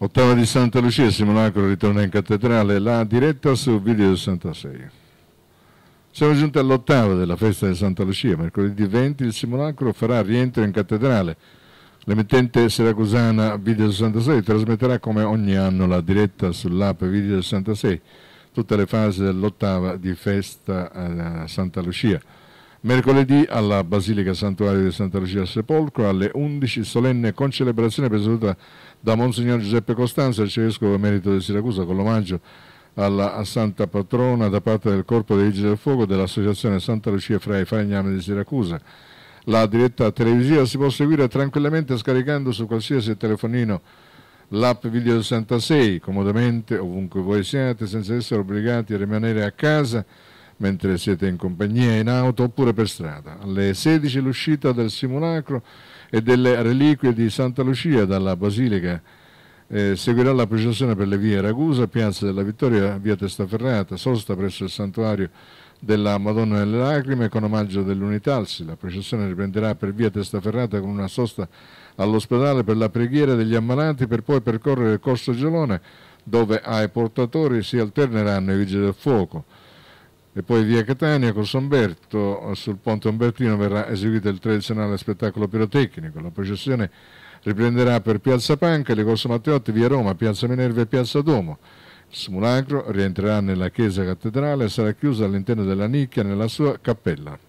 Ottava di Santa Lucia, Simulacro ritorna in cattedrale, la diretta su Video 66. Siamo giunti all'ottava della festa di Santa Lucia, mercoledì 20 il simulacro farà rientro in cattedrale. L'emittente siracusana Video 66 trasmetterà come ogni anno la diretta sull'app Video 66, tutte le fasi dell'ottava di festa a eh, Santa Lucia. Mercoledì alla Basilica Santuario di Santa Lucia al Sepolcro alle 11 solenne concelebrazione presieduta da Monsignor Giuseppe Costanza, arcivescovo emerito di Siracusa, con l'omaggio alla Santa Patrona da parte del Corpo dei Vigili del Fuoco dell'Associazione Santa Lucia fra i Falegnami di Siracusa. La diretta televisiva si può seguire tranquillamente scaricando su qualsiasi telefonino l'app Video 66, comodamente ovunque voi siate, senza essere obbligati a rimanere a casa mentre siete in compagnia, in auto oppure per strada. Alle 16 l'uscita del simulacro e delle reliquie di Santa Lucia dalla Basilica. Eh, seguirà la processione per le vie Ragusa, Piazza della Vittoria, via Testaferrata, sosta presso il santuario della Madonna delle Lacrime con omaggio dell'Unitalsi. La processione riprenderà per via Testaferrata con una sosta all'ospedale per la preghiera degli ammalati per poi percorrere il corso Gelone dove ai portatori si alterneranno i vigili del fuoco e poi via Catania, Corso Umberto, sul ponte Umbertino verrà eseguito il tradizionale spettacolo pirotecnico. La processione riprenderà per Piazza Pancali, Corso Matteotti, via Roma, Piazza Minerva e Piazza Domo. Il simulacro rientrerà nella chiesa cattedrale e sarà chiuso all'interno della nicchia nella sua cappella.